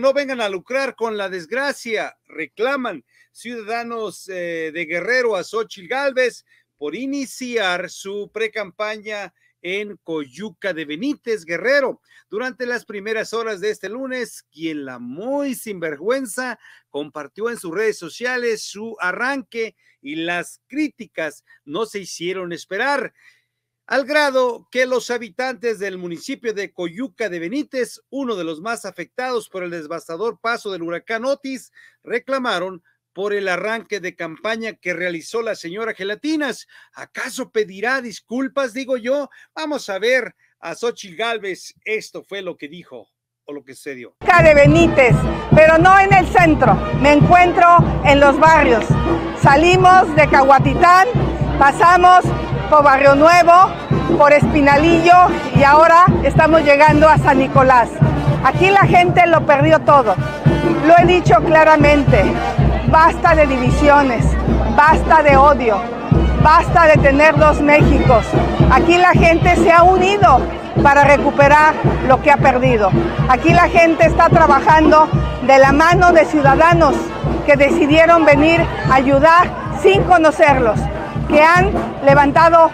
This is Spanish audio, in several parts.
no vengan a lucrar con la desgracia, reclaman ciudadanos eh, de Guerrero a Xochitl Galvez por iniciar su pre campaña en Coyuca de Benítez Guerrero. Durante las primeras horas de este lunes, quien la muy sinvergüenza compartió en sus redes sociales su arranque y las críticas no se hicieron esperar al grado que los habitantes del municipio de Coyuca de Benítez, uno de los más afectados por el devastador paso del huracán Otis, reclamaron por el arranque de campaña que realizó la señora Gelatinas. ¿Acaso pedirá disculpas, digo yo? Vamos a ver a Xochitl Galvez. Esto fue lo que dijo o lo que se dio. De Benítez, pero no en el centro. Me encuentro en los barrios. Salimos de Cahuatitán, pasamos por Barrio Nuevo, por Espinalillo y ahora estamos llegando a San Nicolás. Aquí la gente lo perdió todo. Lo he dicho claramente, basta de divisiones, basta de odio, basta de tener dos Méxicos. Aquí la gente se ha unido para recuperar lo que ha perdido. Aquí la gente está trabajando de la mano de ciudadanos que decidieron venir a ayudar sin conocerlos, que han levantado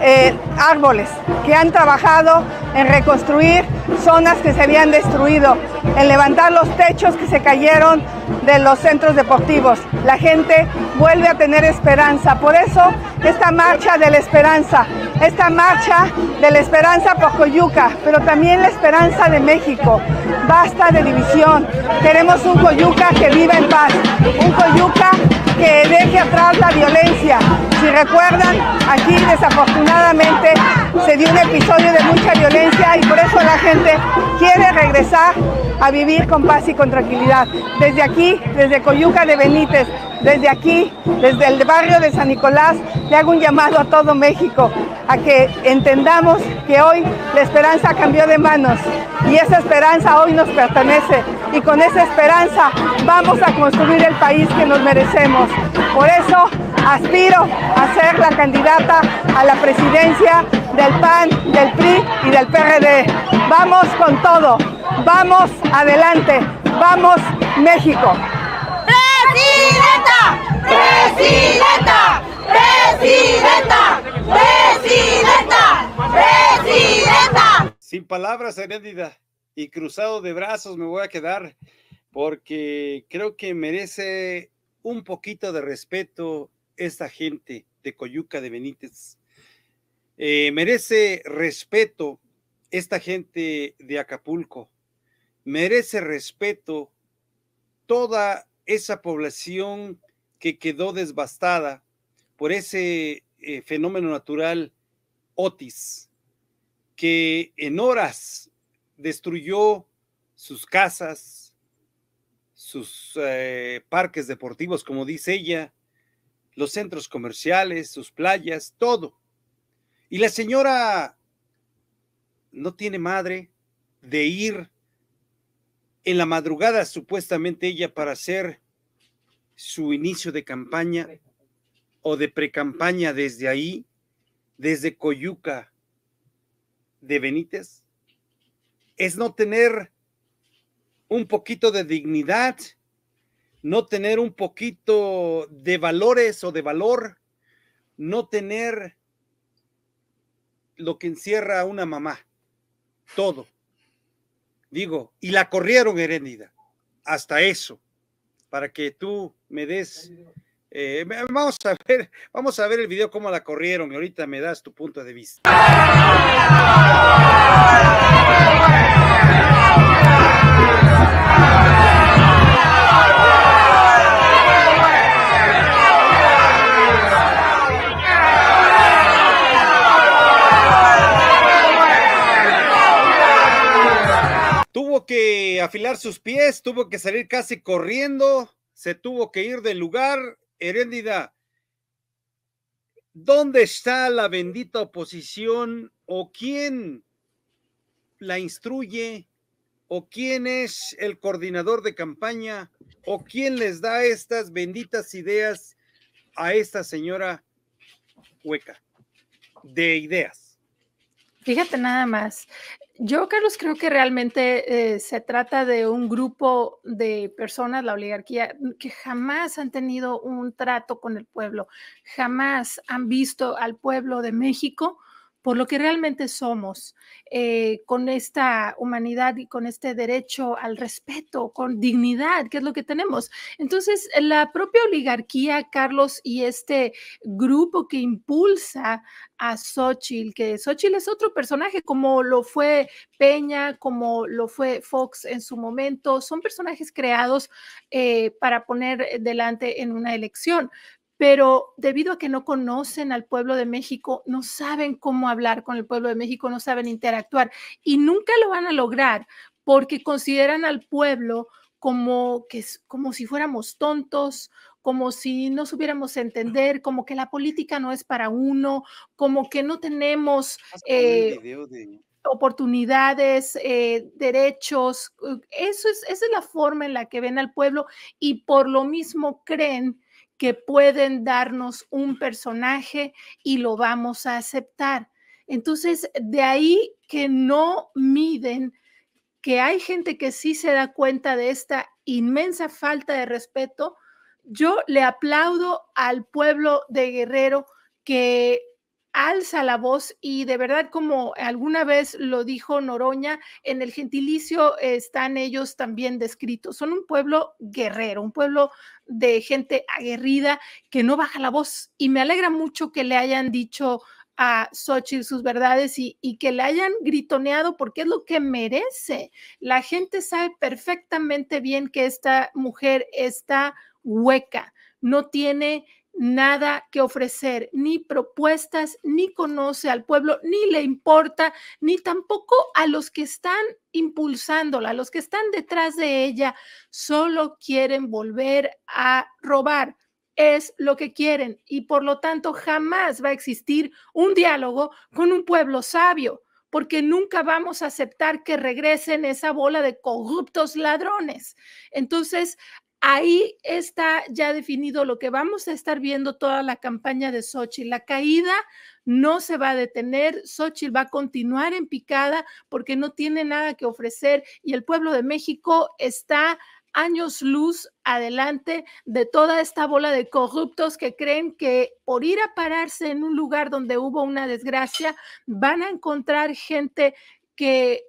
eh, árboles, que han trabajado en reconstruir zonas que se habían destruido, en levantar los techos que se cayeron de los centros deportivos. La gente vuelve a tener esperanza. Por eso esta marcha de la esperanza, esta marcha de la esperanza por Coyuca, pero también la esperanza de México. Basta de división. Queremos un Coyuca que viva en paz, un Coyuca que deje atrás la violencia. Si recuerdan, aquí desafortunadamente se dio un episodio de mucha violencia y por eso la gente quiere regresar a vivir con paz y con tranquilidad. Desde aquí, desde Coyuca de Benítez, desde aquí, desde el barrio de San Nicolás, le hago un llamado a todo México a que entendamos que hoy la esperanza cambió de manos y esa esperanza hoy nos pertenece y con esa esperanza vamos a construir el país que nos merecemos. Por eso aspiro a ser la candidata a la presidencia del PAN, del PRI y del PRD. Vamos con todo, vamos adelante, vamos México. Presidenta, presidenta, presidenta, presidenta, presidenta. Sin palabras, Herédida, y cruzado de brazos me voy a quedar porque creo que merece un poquito de respeto esta gente de Coyuca de Benítez. Eh, merece respeto esta gente de Acapulco, merece respeto toda esa población que quedó desbastada por ese eh, fenómeno natural Otis, que en horas destruyó sus casas, sus eh, parques deportivos, como dice ella, los centros comerciales, sus playas, todo. Y la señora no tiene madre de ir en la madrugada, supuestamente ella, para hacer su inicio de campaña o de precampaña desde ahí, desde Coyuca de Benítez, es no tener un poquito de dignidad, no tener un poquito de valores o de valor, no tener lo que encierra a una mamá. Todo. Digo, y la corrieron Herendida. Hasta eso. Para que tú me des. Eh, vamos a ver, vamos a ver el video cómo la corrieron y ahorita me das tu punto de vista. sus pies, tuvo que salir casi corriendo, se tuvo que ir del lugar. Heréndida, ¿dónde está la bendita oposición o quién la instruye o quién es el coordinador de campaña o quién les da estas benditas ideas a esta señora hueca de ideas? Fíjate nada más, yo, Carlos, creo que realmente eh, se trata de un grupo de personas, la oligarquía, mm, que jamás han tenido un trato con el pueblo, jamás han visto al pueblo de México por lo que realmente somos, eh, con esta humanidad y con este derecho al respeto, con dignidad, que es lo que tenemos. Entonces, la propia oligarquía, Carlos, y este grupo que impulsa a Xochitl, que Xochitl es otro personaje, como lo fue Peña, como lo fue Fox en su momento, son personajes creados eh, para poner eh, delante en una elección pero debido a que no conocen al pueblo de México, no saben cómo hablar con el pueblo de México, no saben interactuar y nunca lo van a lograr porque consideran al pueblo como que como si fuéramos tontos, como si no supiéramos entender, como que la política no es para uno, como que no tenemos eh, oportunidades, eh, derechos. Eh, eso esa es la forma en la que ven al pueblo y por lo mismo creen que pueden darnos un personaje y lo vamos a aceptar. Entonces, de ahí que no miden que hay gente que sí se da cuenta de esta inmensa falta de respeto, yo le aplaudo al pueblo de Guerrero que alza la voz y de verdad, como alguna vez lo dijo Noroña, en el gentilicio están ellos también descritos. Son un pueblo guerrero, un pueblo de gente aguerrida que no baja la voz. Y me alegra mucho que le hayan dicho a Xochitl sus verdades y, y, que le hayan gritoneado porque es lo que merece. La gente sabe perfectamente bien que esta mujer está hueca, no tiene nada que ofrecer, ni propuestas, ni conoce al pueblo, ni le importa, ni tampoco a los que están impulsándola, a los que están detrás de ella, solo quieren volver a robar. Es lo que quieren y por lo tanto jamás va a existir un diálogo con un pueblo sabio, porque nunca vamos a aceptar que regresen esa bola de corruptos ladrones. Entonces, Ahí está ya definido lo que vamos a estar viendo toda la campaña de Sochi. La caída no se va a detener, Sochi va a continuar en picada porque no tiene nada que ofrecer y el pueblo de México está años luz adelante de toda esta bola de corruptos que creen que por ir a pararse en un lugar donde hubo una desgracia van a encontrar gente que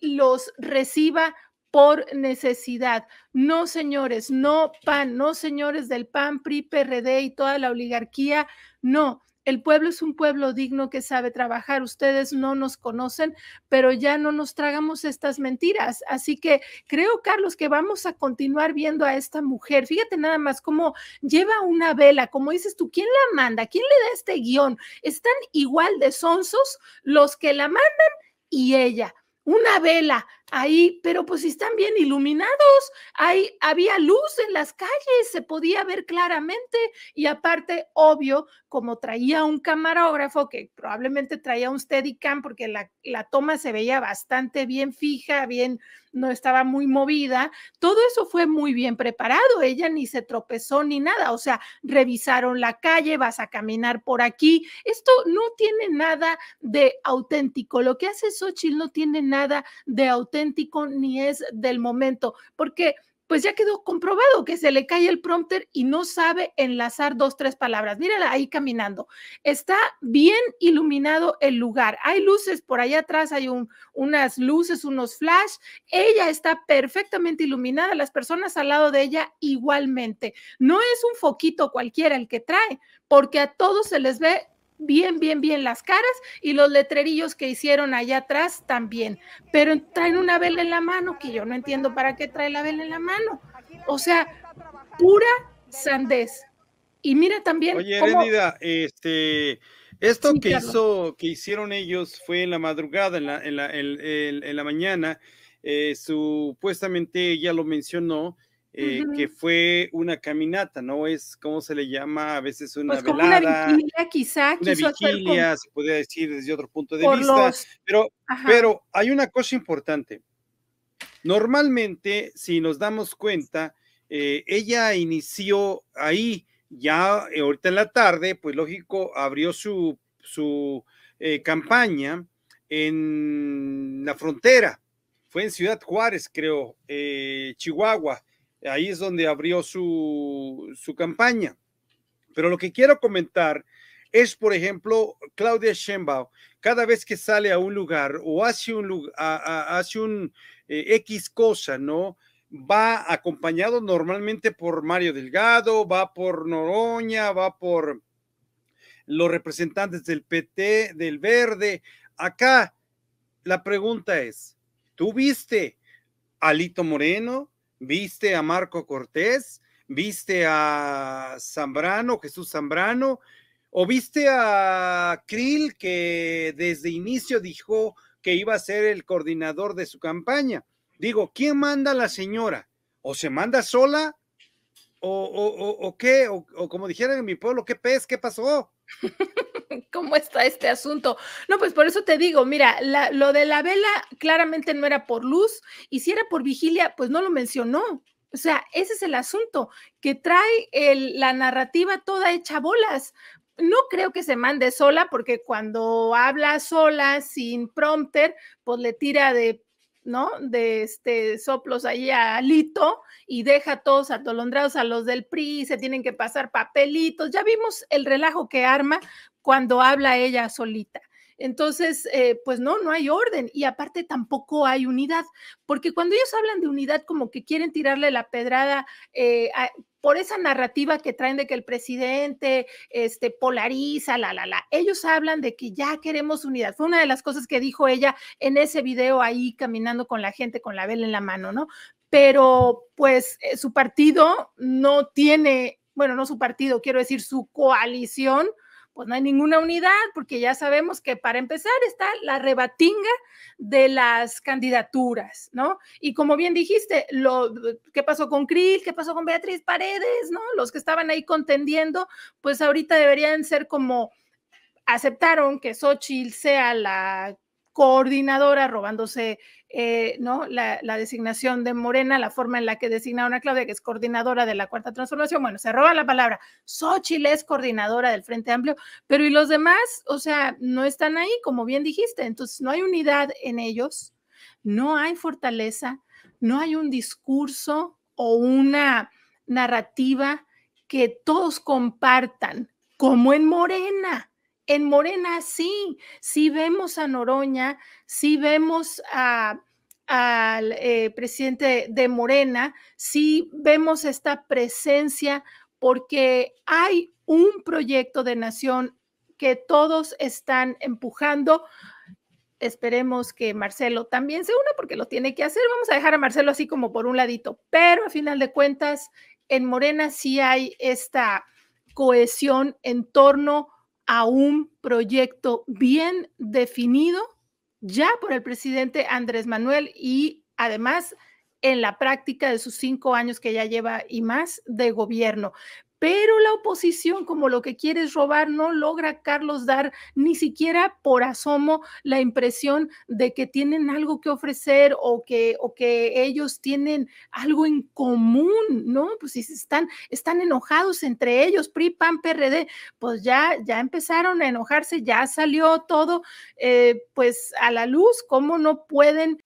los reciba por necesidad. No, señores, no PAN, no, señores del PAN, PRI, PRD y toda la oligarquía, no. El pueblo es un pueblo digno que sabe trabajar. Ustedes no nos conocen, pero ya no nos tragamos estas mentiras. Así que creo, Carlos, que vamos a continuar viendo a esta mujer. Fíjate nada más cómo lleva una vela, como dices tú, ¿quién la manda? ¿Quién le da este guión? Están igual de sonsos los que la mandan y ella. Una vela, ahí, pero pues están bien iluminados, ahí había luz en las calles, se podía ver claramente y aparte, obvio, como traía un camarógrafo que probablemente traía un Steadicam porque la, la toma se veía bastante bien fija, bien no estaba muy movida, todo eso fue muy bien preparado, ella ni se tropezó ni nada, o sea, revisaron la calle, vas a caminar por aquí, esto no tiene nada de auténtico, lo que hace Xochitl no tiene nada de auténtico ni es del momento, porque pues ya quedó comprobado que se le cae el prompter y no sabe enlazar dos, tres palabras. Mírala ahí caminando. Está bien iluminado el lugar. Hay luces por allá atrás, hay unas luces, unos flash. Ella está perfectamente iluminada, las personas al lado de ella igualmente. No es un foquito cualquiera el que trae, porque a todos se les ve bien, bien, bien las caras y los letrerillos que hicieron allá atrás también. Pero traen una vela en la mano, que yo no entiendo para qué trae la vela en la mano. O sea, pura sandez. Y mira también. Oye, este. Esto que hizo, que hicieron ellos fue en la madrugada, en la, en la mañana. Eh, supuestamente ella lo mencionó, eh, que fue una caminata, ¿no? Es, como se le llama? A veces una pues, como velada. Una quizá. Una vigilia, se podría decir desde otro punto de vista. Pero, pero hay una cosa importante. Normalmente, si nos damos cuenta, eh, ella inició ahí, ya eh, ahorita en la tarde, pues lógico, abrió su, su campaña en la frontera. Fue en Ciudad Juárez, creo, Chihuahua Ahí es donde abrió su, campaña. Pero lo que quiero comentar es, por ejemplo, Claudia Sheinbaum, cada vez que sale a un lugar o hace un, hace un eh, X cosa, ¿no? Va acompañado normalmente por Mario Delgado, va por Noroña, va por los representantes del PT, del Verde. Acá la pregunta es, ¿tú viste a Lito Moreno? viste a Marco Cortés, viste a Zambrano, Jesús Zambrano, o viste a Krill que desde inicio dijo que iba a ser el coordinador de su campaña. Digo, ¿quién manda a la señora? ¿O se manda sola? ¿O, qué? O, como dijeron en mi pueblo, ¿qué pez? ¿Qué pasó? cómo está este asunto. No, pues por eso te digo, mira, lo de la vela claramente no era por luz y si era por vigilia, pues no lo mencionó. O sea, ese es el asunto, que trae la narrativa toda hecha bolas. No creo que se mande sola, porque cuando habla sola, sin prompter, pues le tira de, ¿no? De este soplos ahí a Alito y deja todos atolondrados a los del PRI, se tienen que pasar papelitos. Ya vimos el relajo que arma cuando habla ella solita. Entonces, eh, pues no, no hay orden y aparte tampoco hay unidad, porque cuando ellos hablan de unidad, como que quieren tirarle la pedrada eh, por esa narrativa que traen de que el presidente este, polariza, la, la, la. Ellos hablan de que ya queremos unidad. Fue una de las cosas que dijo ella en ese video ahí caminando con la gente con la vela en la mano, ¿no? Pero pues eh, su partido no tiene, bueno, no su partido, quiero decir su coalición pues no hay ninguna unidad, porque ya sabemos que para empezar está la rebatinga de las candidaturas, ¿no? Y como bien dijiste, lo, ¿qué pasó con Krill? ¿Qué pasó con Beatriz Paredes? ¿No? Los que estaban ahí contendiendo, pues ahorita deberían ser como aceptaron que Xochitl sea la coordinadora, robándose eh, ¿no? La, designación de Morena, la forma en la que designa a Claudia, que es coordinadora de la Cuarta Transformación. Bueno, se roba la palabra. Xochitl es coordinadora del Frente Amplio, pero ¿y los demás? O sea, no están ahí, como bien dijiste. Entonces, no hay unidad en ellos, no hay fortaleza, no hay un discurso o una narrativa que todos compartan, como en Morena en Morena sí, sí vemos a Noroña, sí vemos al eh, presidente de Morena, sí vemos esta presencia porque hay un proyecto de nación que todos están empujando. Esperemos que Marcelo también se una porque lo tiene que hacer. Vamos a dejar a Marcelo así como por un ladito, pero a final de cuentas, en Morena sí hay esta cohesión en torno a a un proyecto bien definido ya por el presidente Andrés Manuel y además en la práctica de sus cinco años que ya lleva y más de gobierno pero la oposición, como lo que quiere es robar, no logra Carlos dar ni siquiera por asomo la impresión de que tienen algo que ofrecer o que, o que ellos tienen algo en común, ¿no? Pues si están, están enojados entre ellos, PRI, PAN, PRD, pues ya, ya empezaron a enojarse, ya salió todo, eh, pues a la luz, ¿cómo no pueden?